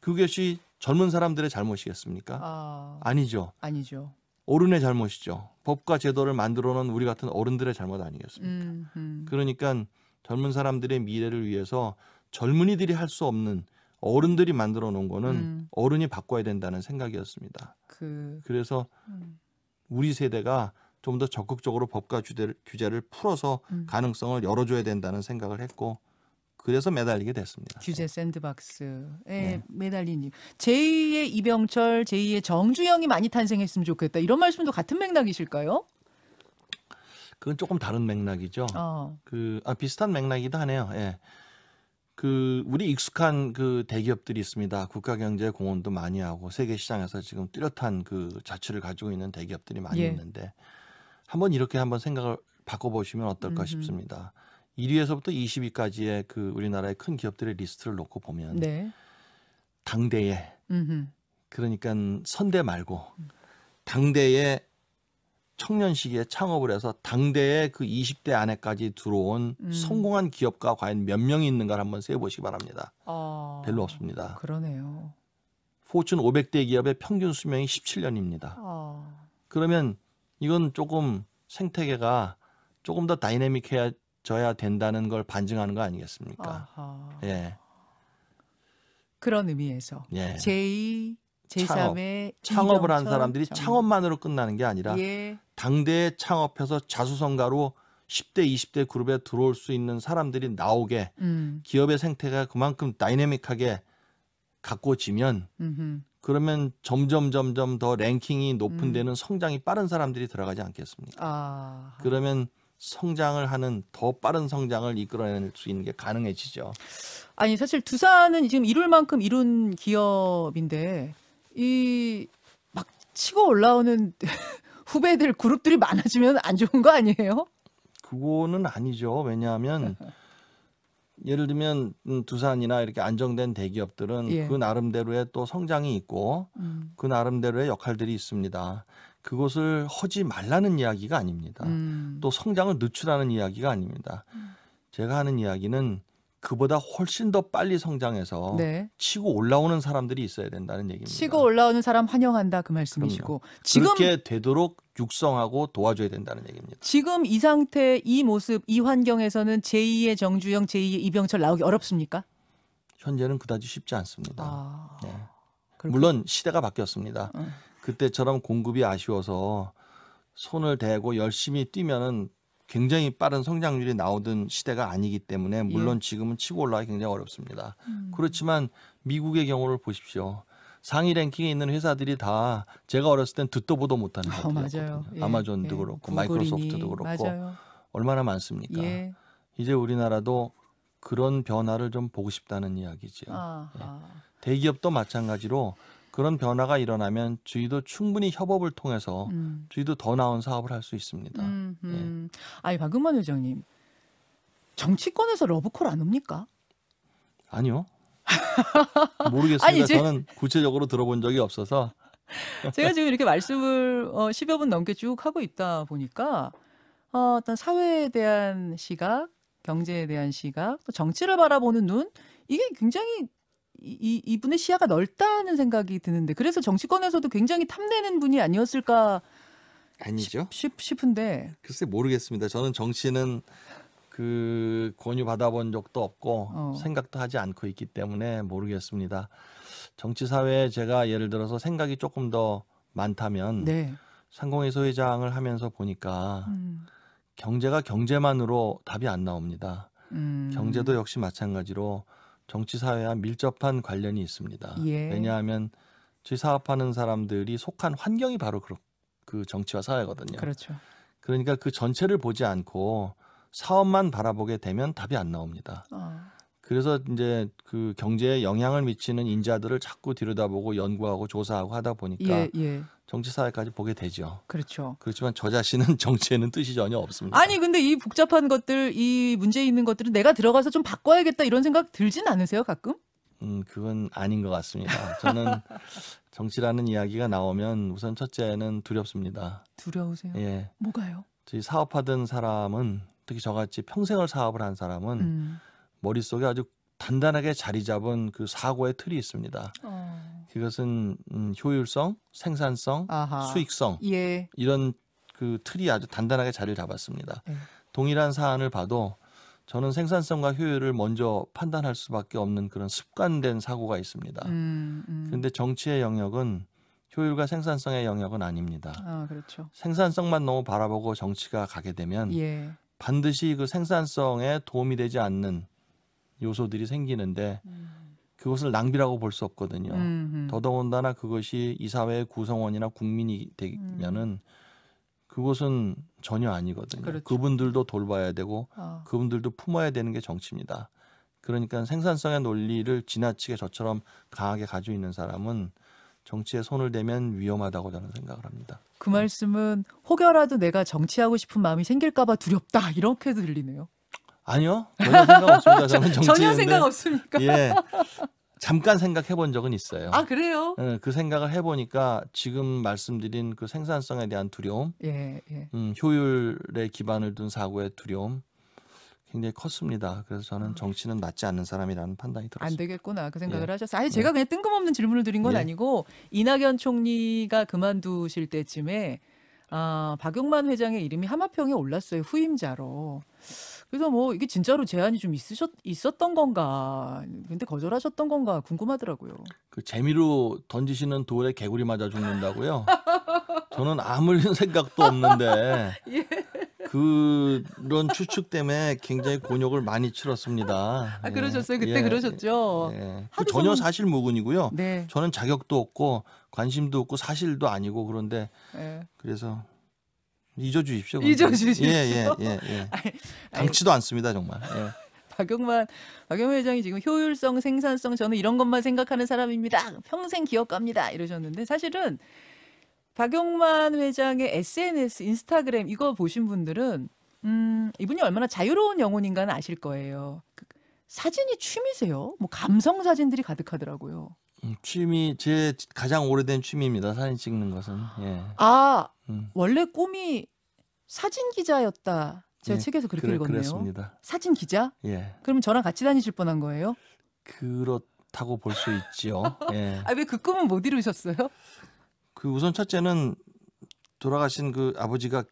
그것이 젊은 사람들의 잘못이겠습니까? 아... 아니죠. 아니죠. 어른의 잘못이죠. 법과 제도를 만들어 놓은 우리 같은 어른들의 잘못 아니겠습니까? 음, 음. 그러니까 젊은 사람들의 미래를 위해서 젊은이들이 할 수 없는 어른들이 만들어 놓은 거는 음. 어른이 바꿔야 된다는 생각이었습니다. 그... 래서 음. 우리 세대가 좀 더 적극적으로 법과 규제를, 규제를 풀어서 음. 가능성을 열어줘야 된다는 생각을 했고 그래서 매달리게 됐습니다. 규제 샌드박스에 네. 매달리님. 제2의 이병철, 제2의 정주영이 많이 탄생했으면 좋겠다. 이런 말씀도 같은 맥락이실까요? 그건 조금 다른 맥락이죠. 어. 그, 아, 비슷한 맥락이기도 하네요. 예. 그 우리 익숙한 그 대기업들이 있습니다. 국가 경제 공헌도 많이 하고 세계 시장에서 지금 뚜렷한 그 자취를 가지고 있는 대기업들이 많이 예. 있는데 한번 이렇게 한번 생각을 바꿔 보시면 어떨까 음흠. 싶습니다. 1위에서부터 20위까지의 그 우리나라의 큰 기업들의 리스트를 놓고 보면 네. 당대에 음흠. 그러니까 선대 말고 당대에 청년 시기에 창업을 해서 당대의그 20대 안에까지 들어온 음. 성공한 기업가 과연 몇 명이 있는가를 한번 세보시기 바랍니다. 아, 별로 없습니다. 그러네요. 포춘 500대 기업의 평균 수명이 17년입니다. 아. 그러면 이건 조금 생태계가 조금 더 다이내믹해져야 된다는 걸 반증하는 거 아니겠습니까? 아하. 예. 그런 의미에서 예. 제2 제3의 창업. 창업을 한 사람들이 정... 창업만으로 끝나는 게 아니라 예. 당대에 창업해서 자수성가로 10대, 20대 그룹에 들어올 수 있는 사람들이 나오게 음. 기업의 생태가 그만큼 다이내믹하게 가꿔지면 그러면 점점 점점 더 랭킹이 높은 음. 데는 성장이 빠른 사람들이 들어가지 않겠습니까? 아. 그러면 성장을 하는 더 빠른 성장을 이끌어낼 수 있는 게 가능해지죠. 아니 사실 두산은 지금 이룰 만큼 이룬 기업인데 이막 치고 올라오는 <laughs> 후배들 그룹들이 많아지면 안 좋은 거 아니에요? 그거는 아니죠. 왜냐하면 <laughs> 예를 들면 음, 두산이나 이렇게 안정된 대기업들은 예. 그 나름대로의 또 성장이 있고 음. 그 나름대로의 역할들이 있습니다. 그것을 허지 말라는 이야기가 아닙니다. 음. 또 성장을 늦추라는 이야기가 아닙니다. 음. 제가 하는 이야기는 그보다 훨씬 더 빨리 성장해서 네. 치고 올라오는 사람들이 있어야 된다는 얘기입니다. 치고 올라오는 사람 환영한다 그 말씀이시고 지금 그렇게 되도록 육성하고 도와줘야 된다는 얘기입니다. 지금 이 상태, 이 모습, 이 환경에서는 제2의 정주영, 제2의 이병철 나오기 어렵습니까? 현재는 그다지 쉽지 않습니다. 아... 네. 물론 시대가 바뀌었습니다. 음. 그때처럼 공급이 아쉬워서 손을 대고 열심히 뛰면은 굉장히 빠른 성장률이 나오던 시대가 아니기 때문에 예. 물론 예. 지금은 치고 올라가기 굉장히 어렵습니다. 음. 그렇지만 미국의 경우를 보십시오. 상위 랭킹에 있는 회사들이 다 제가 어렸을 땐 듣도 보도 못하는 회사들이거든요. 아, 예. 아마존도 예. 그렇고 마이크로소프트도 그렇고 맞아요. 얼마나 많습니까? 예. 이제 우리나라도 그런 변화를 좀 보고 싶다는 이야기죠. 예. 대기업도 마찬가지로 그런 변화가 일어나면 주위도 충분히 협업을 통해서 음. 주위도 더 나은 사업을 할 수 있습니다. 음, 음. 예. 아니 박은만 회장님 정치권에서 러브콜 안 옵니까? 아니요. <laughs> 모르겠습니다. 아니, 제... 저는 구체적으로 들어본 적이 없어서. <laughs> 제가 지금 이렇게 말씀을 어, 10여 분 넘게 쭉 하고 있다 보니까 어, 어떤 사회에 대한 시각, 경제에 대한 시각, 또 정치를 바라보는 눈 이게 굉장히 이, 이분의 시야가 넓다는 생각이 드는데 그래서 정치권에서도 굉장히 탐내는 분이 아니었을까 아니죠 싶, 싶은데 글쎄 모르겠습니다. 저는 정치는 그 권유 받아본 적도 없고 어. 생각도 하지 않고 있기 때문에 모르겠습니다. 정치 사회에 제가 예를 들어서 생각이 조금 더 많다면 네. 상공회 소회장을 하면서 보니까 음. 경제가 경제만으로 답이 안 나옵니다. 음. 경제도 역시 마찬가지로 정치 사회와 밀접한 관련이 있습니다. 예. 왜냐하면 저희 사업하는 사람들이 속한 환경이 바로 그, 그 정치와 사회거든요. 그렇죠. 그러니까 그 전체를 보지 않고 사업만 바라보게 되면 답이 안 나옵니다. 어. 그래서 이제 그 경제에 영향을 미치는 인자들을 자꾸 들여다보고 연구하고 조사하고 하다 보니까 예, 예. 정치 사회까지 보게 되죠. 그렇죠. 그렇지만 저 자신은 <laughs> 정치에는 뜻이 전혀 없습니다. 아니 근데 이 복잡한 것들, 이 문제 있는 것들은 내가 들어가서 좀 바꿔야겠다 이런 생각 들진 않으세요 가끔? 음 그건 아닌 것 같습니다. 저는 <laughs> 정치라는 이야기가 나오면 우선 첫째는 두렵습니다. 두려우세요? 예. 뭐가요? 저희 사업하던 사람은 특히 저같이 평생을 사업을 한 사람은 음. 머릿속에 아주 단단하게 자리 잡은 그 사고의 틀이 있습니다. 어. 그것은 음, 효율성, 생산성, 아하. 수익성 예. 이런 그 틀이 아주 단단하게 자리를 잡았습니다. 예. 동일한 사안을 봐도 저는 생산성과 효율을 먼저 판단할 수밖에 없는 그런 습관된 사고가 있습니다. 그런데 음, 음. 정치의 영역은 효율과 생산성의 영역은 아닙니다. 아, 그렇죠. 생산성만 너무 바라보고 정치가 가게 되면 예. 반드시 그 생산성에 도움이 되지 않는 요소들이 생기는데 음. 그것을 낭비라고 볼 수 없거든요. 음흠. 더더군다나 그것이 이사회의 구성원이나 국민이 되면은 음. 그것은 전혀 아니거든요. 그렇죠. 그분들도 돌봐야 되고 어. 그분들도 품어야 되는 게 정치입니다. 그러니까 생산성의 논리를 지나치게 저처럼 강하게 가지고 있는 사람은 정치에 손을 대면 위험하다고 저는 생각을 합니다. 그 말씀은 혹여라도 내가 정치하고 싶은 마음이 생길까봐 두렵다 이렇게 들리네요. 아니요. 전혀 생각 없습니다. 저는 정치인데, <laughs> 전혀 생각 없습니까? 예. 잠깐 생각해 본 적은 있어요. 아, 그래요? 예, 그 생각을 해 보니까 지금 말씀드린 그 생산성에 대한 두려움, 예, 예. 음, 효율에 기반을 둔 사고의 두려움, 굉장히 컸습니다. 그래서 저는 아. 정치는 맞지 않는 사람이라는 판단이 들었습니다. 안 되겠구나 그 생각을 예. 하셨어요. 아니 네. 제가 네. 그냥 뜬금없는 질문을 드린 건 예. 아니고 이낙연 총리가 그만두실 때쯤에 아, 박용만 회장의 이름이 하마평에 올랐어요 후임자로. 그래서 뭐 이게 진짜로 제한이 좀 있으셨 있었던 건가? 근데 거절하셨던 건가 궁금하더라고요. 그 재미로 던지시는 돌에 개구리 맞아 죽는다고요? <laughs> 저는 아무런 <laughs> 생각도 없는데 <laughs> 예. 그런 추측 때문에 굉장히 곤욕을 많이 치렀습니다. 아 그러셨어요? 그때 예. 예. 그러셨죠? 예. 그 전혀 사실 무근이고요. 네. 저는 자격도 없고 관심도 없고 사실도 아니고 그런데 예. 그래서 잊어주십시오. 잊어주십시오. 예예예 예, 예, 예. 감치도 예. <laughs> 않습니다 정말. 예. <laughs> 박용만 박용만 회장이 지금 효율성, 생산성 저는 이런 것만 생각하는 사람입니다. 평생 기업가입니다. 이러셨는데 사실은 박용만 회장의 SNS, 인스타그램 이거 보신 분들은 음, 이분이 얼마나 자유로운 영혼인가는 아실 거예요. 그, 사진이 취미세요. 뭐 감성 사진들이 가득하더라고요. 음, 취미 제 가장 오래된 취미입니다. 사진 찍는 것은. 예. 아 음. 원래 꿈이 사진 기자였다. 제가 예, 책에서 그렇게 그래, 읽었네요. 습니다 사진 기자? 예. 그럼 저랑 같이 다니실 뻔한 거예요? 그렇다고 볼 수 있지요. 예. <laughs> 아왜 그 꿈은 못 이루셨어요? 그 우선 첫째는 돌아가신 그 아버지가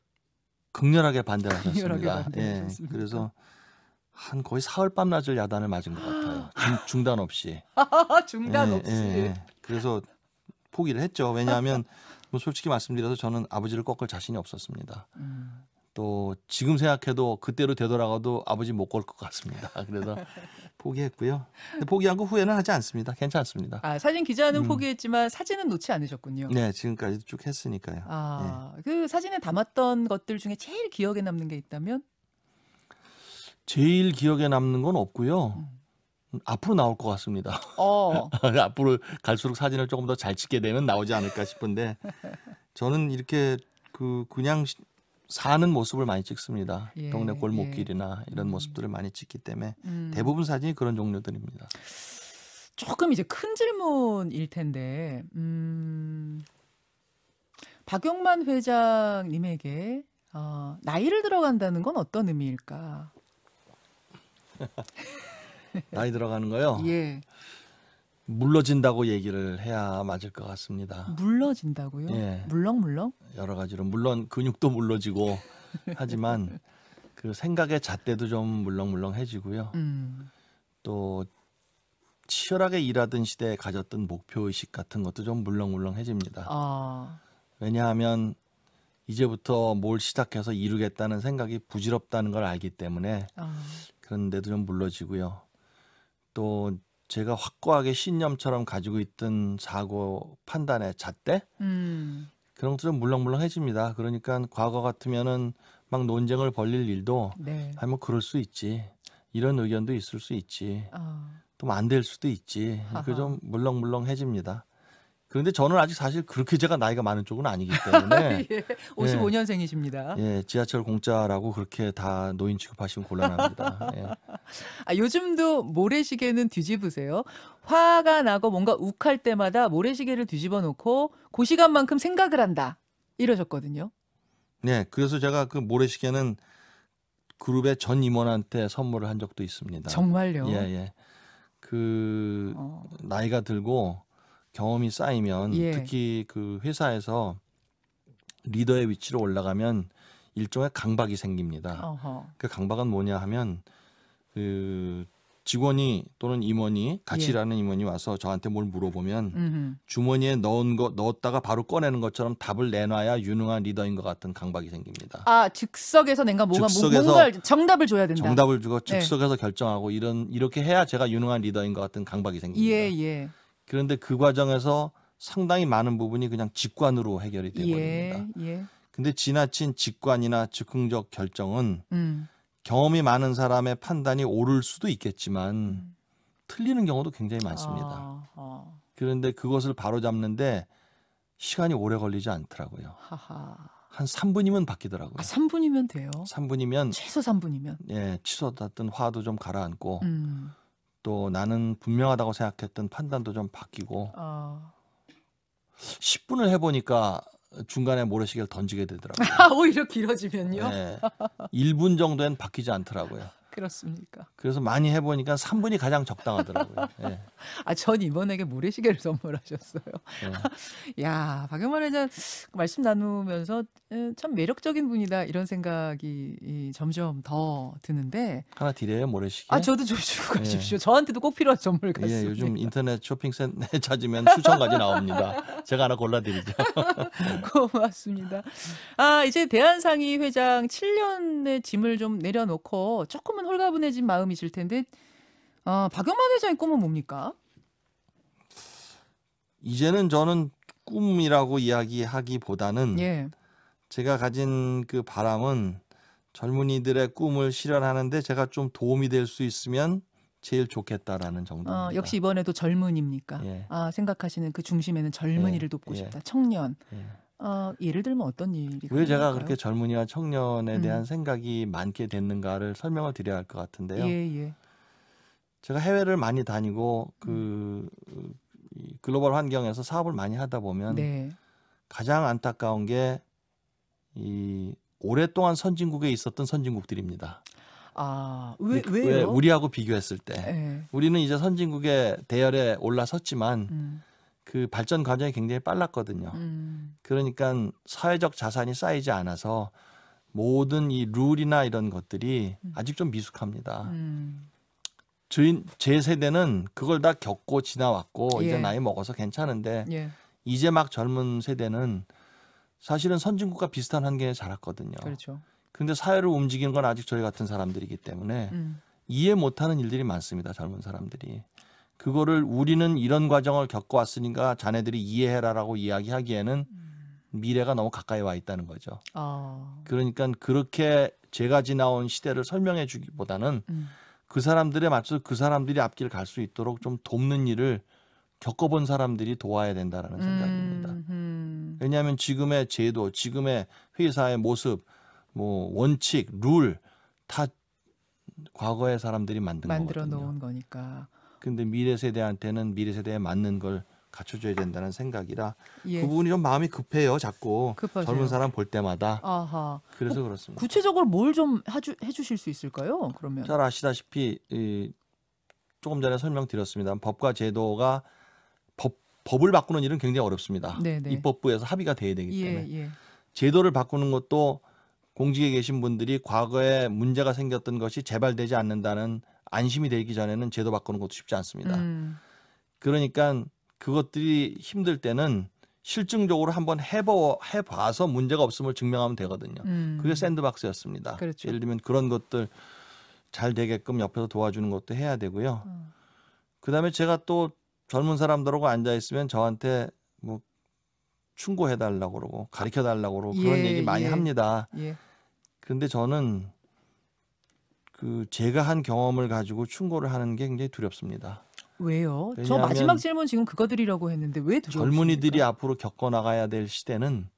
극렬하게 반대하셨습니다. 극렬하게 반대하셨습니다. 예. 그래서 한 거의 사흘 밤낮을 야단을 맞은 것 같아요. <gasps> 중, 단 없이. <laughs> 중단 예, 없이. 예, 예, 그래서 포기를 했죠. 왜냐하면 뭐 솔직히 말씀드려서 저는 아버지를 꺾을 자신이 없었습니다. 음. 또 지금 생각해도 그때로 되돌아가도 아버지 못걸것 같습니다. <laughs> 그래서 포기했고요. 포기한 거 후회는 하지 않습니다. 괜찮습니다. 아, 사진 기자는 음. 포기했지만 사진은 놓지 않으셨군요. 네, 지금까지 도쭉 했으니까요. 아, 네. 그 사진에 담았던 것들 중에 제일 기억에 남는 게 있다면? 제일 기억에 남는 건 없고요. 음. 앞으로 나올 것 같습니다. 어. <laughs> 앞으로 갈수록 사진을 조금 더 잘 찍게 되면 나오지 않을까 싶은데 저는 이렇게 그 그냥 사는 모습을 많이 찍습니다. 예, 동네 골목길이나 예. 이런 음. 모습들을 많이 찍기 때문에 음. 대부분 사진이 그런 종류들입니다. 조금 이제 큰 질문일 텐데 음, 박용만 회장님에게 어, 나이를 들어간다는 건 어떤 의미일까? <laughs> 나이 들어가는 거요. 예. 물러진다고 얘기를 해야 맞을 것 같습니다. 물러진다고요? 예. 물렁물렁? 여러 가지로 물론 근육도 물러지고 <laughs> 하지만 그 생각의 잣대도 좀 물렁물렁해지고요. 음. 또 치열하게 일하던 시대에 가졌던 목표 의식 같은 것도 좀 물렁물렁해집니다. 아. 왜냐하면 이제부터 뭘 시작해서 이루겠다는 생각이 부질없다는 걸 알기 때문에 아. 그런 데도 좀 물러지고요. 또 제가 확고하게 신념처럼 가지고 있던 사고 판단의 잣대 음. 그런 것들은 물렁물렁해집니다. 그러니까 과거 같으면은 막 논쟁을 벌릴 일도 네. 아니 뭐 그럴 수 있지 이런 의견도 있을 수 있지 어. 아. 또안 될 수도 있지 그 좀 물렁물렁해집니다. 그런데 저는 아직 사실 그렇게 제가 나이가 많은 쪽은 아니기 때문에 <laughs> 아, 예, 55년생이십니다. 예. 예, 지하철 공짜라고 그렇게 다 노인 취급하시면 곤란합니다. 예. <laughs> 아, 요즘도 모래시계는 뒤집으세요? 화가 나고 뭔가 욱할 때마다 모래시계를 뒤집어 놓고 그 시간만큼 생각을 한다 이러셨거든요. 네, 그래서 제가 그 모래시계는 그룹의 전 임원한테 선물을 한 적도 있습니다. 정말요? 예, 예. 그 어... 나이가 들고 경험이 쌓이면 예. 특히 그 회사에서 리더의 위치로 올라가면 일종의 강박이 생깁니다. 어허. 그 강박은 뭐냐 하면 그 직원이 또는 임원이 같이 예. 일하는 임원이 와서 저한테 뭘 물어보면 음흠. 주머니에 넣은 거 넣었다가 바로 꺼내는 것처럼 답을 내놔야 유능한 리더인 것 같은 강박이 생깁니다. 아 즉석에서 내가 뭐가 뭐, 뭔가 정답을 줘야 된다. 정답을 주고 네. 즉석에서 네. 결정하고 이런 이렇게 해야 제가 유능한 리더인 것 같은 강박이 생깁니다. 예, 예. 그런데 그 과정에서 상당히 많은 부분이 그냥 직관으로 해결이 되어버립니다. 예, 예. 근데 지나친 직관이나 즉흥적 결정은 음. 경험이 많은 사람의 판단이 오를 수도 있겠지만 음. 틀리는 경우도 굉장히 많습니다. 아, 아. 그런데 그것을 바로잡는데 시간이 오래 걸리지 않더라고요. 하하. 한 3분이면 바뀌더라고요. 아, 3분이면 돼요. 3분이면 최소 3분이면. 예, 치솟았던 화도 좀 가라앉고 음. 또 나는 분명하다고 생각했던 판단도 좀 바뀌고 어. 10분을 해보니까 중간에 모래시계를 던지게 되더라고요. <laughs> 오히려 길어지면요. 네. 1분 정도엔 바뀌지 않더라고요. 그렇습니까? 그래서 많이 해보니까 3분이 가장 적당하더라고요. 네. <laughs> 예. 아전 이번에게 모래시계를 <laughs> 선물하셨어요. 네. 야 박영만 회장 말씀 나누면서 예, 참 매력적인 분이다 이런 생각이 점점 더 드는데 하나 드려요 모래시계? 아 저도 좀 주고 네. 가십시오. 예. 저한테도 꼭 필요한 선물 예, 같습니다. 예, 요즘 인터넷 쇼핑센터에 <laughs> 찾으면 수천가지 나옵니다. 제가 하나 골라드리죠. 고맙습니다. 아 이제 대한상의 회장 7년의 짐을 좀 내려놓고 조금은 조금은 홀가분해진 마음이실 텐데 아, 박영만 회장의 꿈은 뭡니까? 이제는 저는 꿈이라고 이야기하기보다는 예. 제가 가진 그 바람은 젊은이들의 꿈을 실현하는데 제가 좀 도움이 될 수 있으면 제일 좋겠다라는 정도. 어, 역시 이번에도 젊은입니까? 예. 아 생각하시는 그 중심에는 젊은이를 예. 돕고 예. 싶다. 청년. 예. 어, 예를 들면 어떤 일이 왜 제가 그렇게 젊은이와 청년에 음. 대한 생각이 많게 됐는가를 설명을 드려야 할 것 같은데요. 예, 예. 제가 해외를 많이 다니고 그 음. 글로벌 환경에서 사업을 많이 하다 보면 네. 가장 안타까운 게이 오랫동안 선진국에 있었던 선진국들입니다. 아, 왜, 그 왜요? 왜 우리하고 비교했을 때 네. 우리는 이제 선진국의 대열에 올라섰지만 음. 그 발전 과정이 굉장히 빨랐거든요. 음. 그러니까 사회적 자산이 쌓이지 않아서 모든 이 룰이나 이런 것들이 음. 아직 좀 미숙합니다. 음. 저제 세대는 그걸 다 겪고 지나왔고 예. 이제 나이 먹어서 괜찮은데 예. 이제 막 젊은 세대는 사실은 선진국과 비슷한 환경에 자랐거든요. 그렇죠. 근데 사회를 움직이는 건 아직 저희 같은 사람들이기 때문에 음. 이해 못하는 일들이 많습니다. 젊은 사람들이 그거를 우리는 이런 과정을 겪어왔으니까 자네들이 이해해라라고 이야기하기에는 음. 미래가 너무 가까이 와 있다는 거죠. 어. 그러니까 그렇게 제가 지나온 시대를 설명해 주기보다는 음. 그 사람들에 맞춰서 그 사람들이 앞길 을갈 수 있도록 좀 돕는 일을 겪어본 사람들이 도와야 된다라는 생각입니다. 음, 왜냐하면 지금의 제도, 지금의 회사의 모습, 뭐 원칙, 룰 다 과거의 사람들이 만든 만들어 거거든요. 놓은 거니까. 근데 미래 세대한테는 미래 세대에 맞는 걸 갖춰줘야 된다는 생각이라 예. 그 부분이 좀 마음이 급해요. 자꾸 급하세요. 젊은 사람 볼 때마다. 아하. 그래서 어, 그렇습니다. 구체적으로 뭘 좀 해주실 수 있을까요? 그러면 잘 아시다시피 이, 조금 전에 설명드렸습니다. 법과 제도가 법 법을 바꾸는 일은 굉장히 어렵습니다. 네네. 입법부에서 합의가 돼야 되기 예, 때문에 예, 예. 제도를 바꾸는 것도 공직에 계신 분들이 과거에 문제가 생겼던 것이 재발되지 않는다는 안심이 되기 전에는 제도 바꾸는 것도 쉽지 않습니다. 음. 그러니까 그것들이 힘들 때는 실증적으로 한번 해보, 해봐서 문제가 없음을 증명하면 되거든요. 음. 그게 샌드박스였습니다. 그렇죠. 예를 들면 그런 것들 잘 되게끔 옆에서 도와주는 것도 해야 되고요. 음. 어. 그 다음에 제가 또 젊은 사람들하고 앉아있으면 저한테 뭐 충고해달라고 그러고 가르쳐달라고 그러고 그런 예, 얘기 많이 예. 합니다. 예. 근데 저는 그 제가 한 경험을 가지고 충고를 하는 게 굉장히 두렵습니다. 왜요? 저 마지막 질문 지금 그거 드리려고 했는데 왜두렵습니 젊은이들이 앞으로 겪어 나가야 될 시대는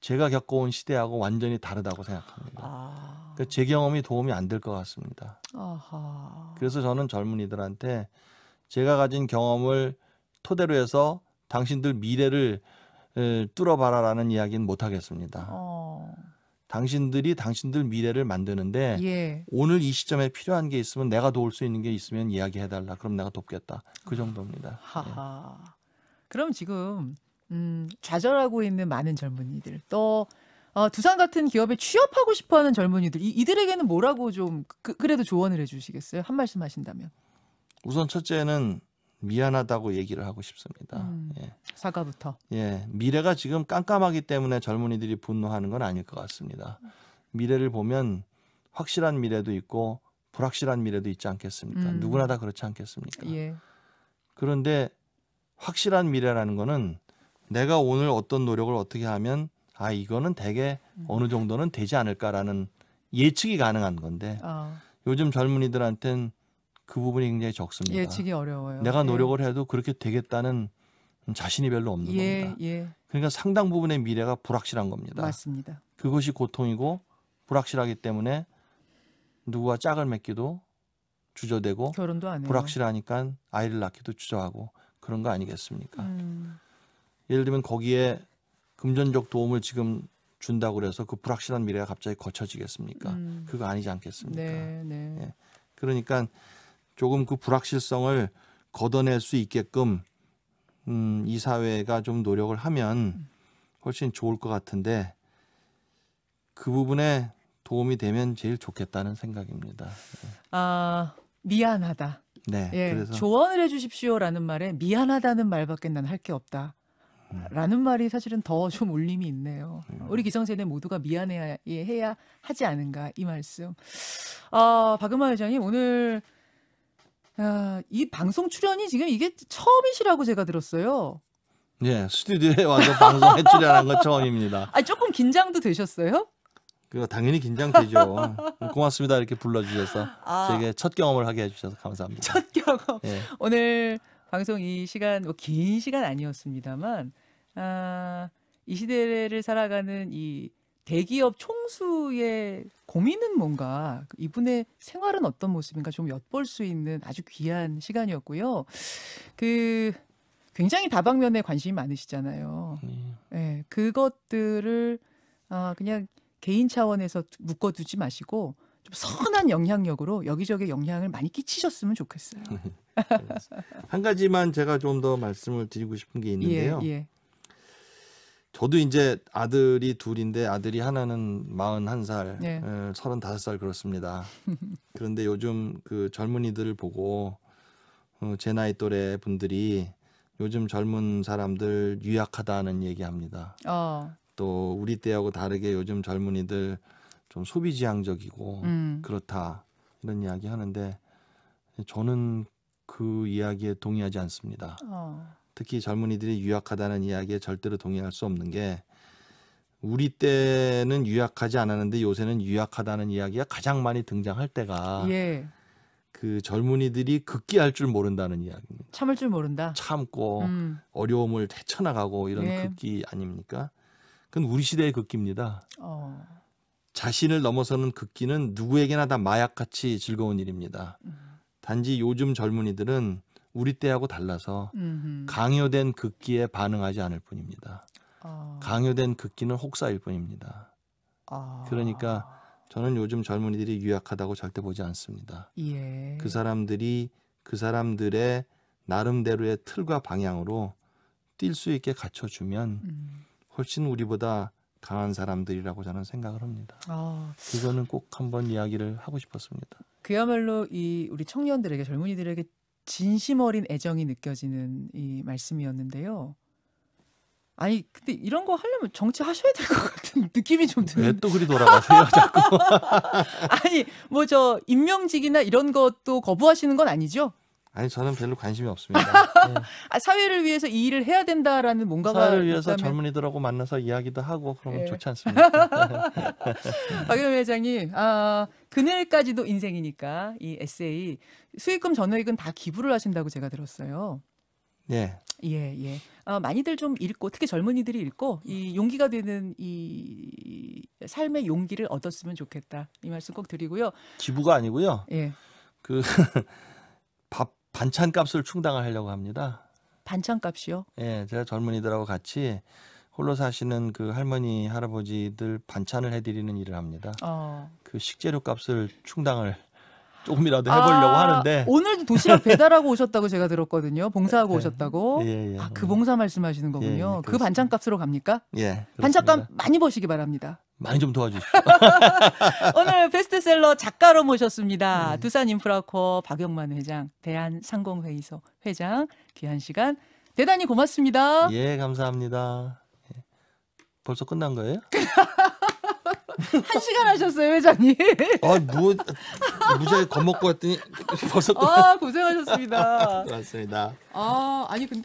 제가 겪어온 시대하고 완전히 다르다고 생각합니다. 아... 그러니까 제 경험이 도움이 안 될 것 같습니다. 아하... 그래서 저는 젊은이들한테 제가 가진 경험을 토대로 해서 당신들 미래를 뚫어봐라라는 이야기는 못 하겠습니다. 어... 당신들이 당신들 미래를 만드는데 예. 오늘 이 시점에 필요한 게 있으면 내가 도울 수 있는 게 있으면 이야기해달라. 그럼 내가 돕겠다. 그 아, 정도입니다. 하하. 예. 그럼 지금 음, 좌절하고 있는 많은 젊은이들 또 어, 두산 같은 기업에 취업하고 싶어하는 젊은이들 이, 이들에게는 뭐라고 좀 그, 래도 조언을 해주시겠어요? 한 말씀 하신다면. 우선 첫째는 미안하다고 얘기를 하고 싶습니다. 음, 예. 사과부터. 예, 미래가 지금 깜깜하기 때문에 젊은이들이 분노하는 건 아닐 것 같습니다. 미래를 보면 확실한 미래도 있고 불확실한 미래도 있지 않겠습니까? 음. 누구나 다 그렇지 않겠습니까? 예. 그런데 확실한 미래라는 거는 내가 오늘 어떤 노력을 어떻게 하면 아 이거는 대개 음. 어느 정도는 되지 않을까라는 예측이 가능한 건데 어. 요즘 젊은이들한텐 그 부분이 굉장히 적습니다. 예측이 어려워요. 내가 예. 노력을 해도 그렇게 되겠다는 자신이 별로 없는 예, 겁니다. 예. 그러니까 상당 부분의 미래가 불확실한 겁니다. 맞습니다. 그것이 고통이고 불확실하기 때문에 누구와 짝을 맺기도 주저되고 결혼도 안 불확실하니까 아이를 낳기도 주저하고 그런 거 아니겠습니까? 음. 예를 들면 거기에 금전적 도움을 지금 준다고 그래서 그 불확실한 미래가 갑자기 거쳐지겠습니까? 음. 그거 아니지 않겠습니까? 네, 네. 예. 그러니까 조금 그 불확실성을 걷어낼 수 있게끔 음, 이 사회가 좀 노력을 하면 훨씬 좋을 것 같은데 그 부분에 도움이 되면 제일 좋겠다는 생각입니다. 아 미안하다. 네. 예, 그래서 조언을 해주십시오라는 말에 미안하다는 말밖에 난 할 게 없다. 라는 말이 사실은 더 좀 울림이 있네요. 음. 우리 기성세대 모두가 미안해야 예, 해야 하지 않은가 이 말씀. 아, 박은마 회장님 오늘 야, 아, 이 방송 출연이 지금 이게 처음이시라고 제가 들었어요. 예, 스튜디오에 와서 방송에 출연한 건 처음입니다. 아, 조금 긴장도 되셨어요? 그 당연히 긴장되죠. 고맙습니다. 이렇게 불러주셔서 아. 제게 첫 경험을 하게 해주셔서 감사합니다. 첫 경험. 예. 오늘 방송 이 시간 뭐긴 시간 아니었습니다만 아, 이 시대를 살아가는 이 대기업 총수의 고민은 뭔가 이분의 생활은 어떤 모습인가 좀 엿볼 수 있는 아주 귀한 시간이었고요. 그 굉장히 다방면에 관심이 많으시잖아요. 네. 예, 네. 네, 그것들을 아 그냥 개인 차원에서 묶어두지 마시고 좀 선한 영향력으로 여기저기 영향을 많이 끼치셨으면 좋겠어요. <laughs> 네, 한 가지만 제가 좀 더 말씀을 드리고 싶은 게 있는데요. 예, 예. 저도 이제 아들이 둘인데 아들이 하나는 41살, 네. 35살 그렇습니다. <laughs> 그런데 요즘 그 젊은이들을 보고 어, 제 나이 또래 분들이 요즘 젊은 사람들 유약하다는 얘기합니다. 어. 또 우리 때하고 다르게 요즘 젊은이들 좀 소비지향적이고 음. 그렇다 이런 이야기 하는데 저는 그 이야기에 동의하지 않습니다. 어. 특히 젊은이들이 유약하다는 이야기에 절대로 동의할 수 없는 게 우리 때는 유약하지 않았는데 요새는 유약하다는 이야기가 가장 많이 등장할 때가 예. 그 젊은이들이 극기할 줄 모른다는 이야기입니다. 참을 줄 모른다. 참고 음. 어려움을 헤쳐나가고 이런 예. 극기 아닙니까? 그건 우리 시대의 극기입니다. 어. 자신을 넘어서는 극기는 누구에게나 다 마약같이 즐거운 일입니다. 음. 단지 요즘 젊은이들은 우리 때하고 달라서 음흠. 강요된 극기에 반응하지 않을 뿐입니다. 아. 강요된 극기는 혹사일 뿐입니다. 아. 그러니까 저는 요즘 젊은이들이 유약하다고 절대 보지 않습니다. 예. 그 사람들이 그 사람들의 나름대로의 틀과 방향으로 뛸 수 있게 갖춰주면 음. 훨씬 우리보다 강한 사람들이라고 저는 생각을 합니다. 아. 그거는 꼭 한번 이야기를 하고 싶었습니다. 그야말로 이 우리 청년들에게 젊은이들에게 진심 어린 애정이 느껴지는 이 말씀이었는데요. 아니 근데 이런 거 하려면 정치 하셔야 될 것 같은 느낌이 좀 드는. 왜또 그리 돌아가세요 <laughs> 자꾸? <laughs> 아니 뭐 저 임명직이나 이런 것도 거부하시는 건 아니죠? 아니 저는 별로 관심이 없습니다. <laughs> 네. 아, 사회를 위해서 이 일을 해야 된다라는 뭔가가 사회를 위해서 있다면... 젊은이들하고 만나서 이야기도 하고 그러면 예. 좋지 않습니까? 박영 <laughs> 아, 회장님, 아, 그늘까지도 인생이니까 이 에세이 수익금 전액은 다 기부를 하신다고 제가 들었어요. 예. 예, 예. 어, 많이들 좀 읽고 특히 젊은이들이 읽고 이 용기가 되는 이 삶의 용기를 얻었으면 좋겠다. 이 말씀 꼭 드리고요. 기부가 아니고요. 예. 그 <laughs> 반찬 값을 충당을 하려고 합니다. 반찬 값이요? 예, 제가 젊은이들하고 같이 홀로 사시는 그 할머니 할아버지들 반찬을 해드리는 일을 합니다. 어. 그 식재료 값을 충당을 조금이라도 해보려고 아, 하는데 오늘도 도시락 <laughs> 배달하고 오셨다고 제가 들었거든요. 봉사하고 네. 오셨다고. 예, 예, 예. 아, 그 봉사 말씀하시는 예, 거군요. 예, 그 반찬값으로 갑니까? 예. 반찬값 많이 버시기 바랍니다. 많이 좀 도와주십시오. <laughs> 오늘 베스트셀러 작가로 모셨습니다. 음. 두산 인프라코어 박영만 회장, 대한 상공회의소 회장 귀한 시간 대단히 고맙습니다. 예, 감사합니다. 벌써 끝난 거예요? <laughs> <laughs> 한 시간 하셨어요 회장님. 아 뭐, 무지하게 겁먹고 왔더니 벌써 <laughs> 또. 아 고생하셨습니다. 맞습니다. 아 아니 근데.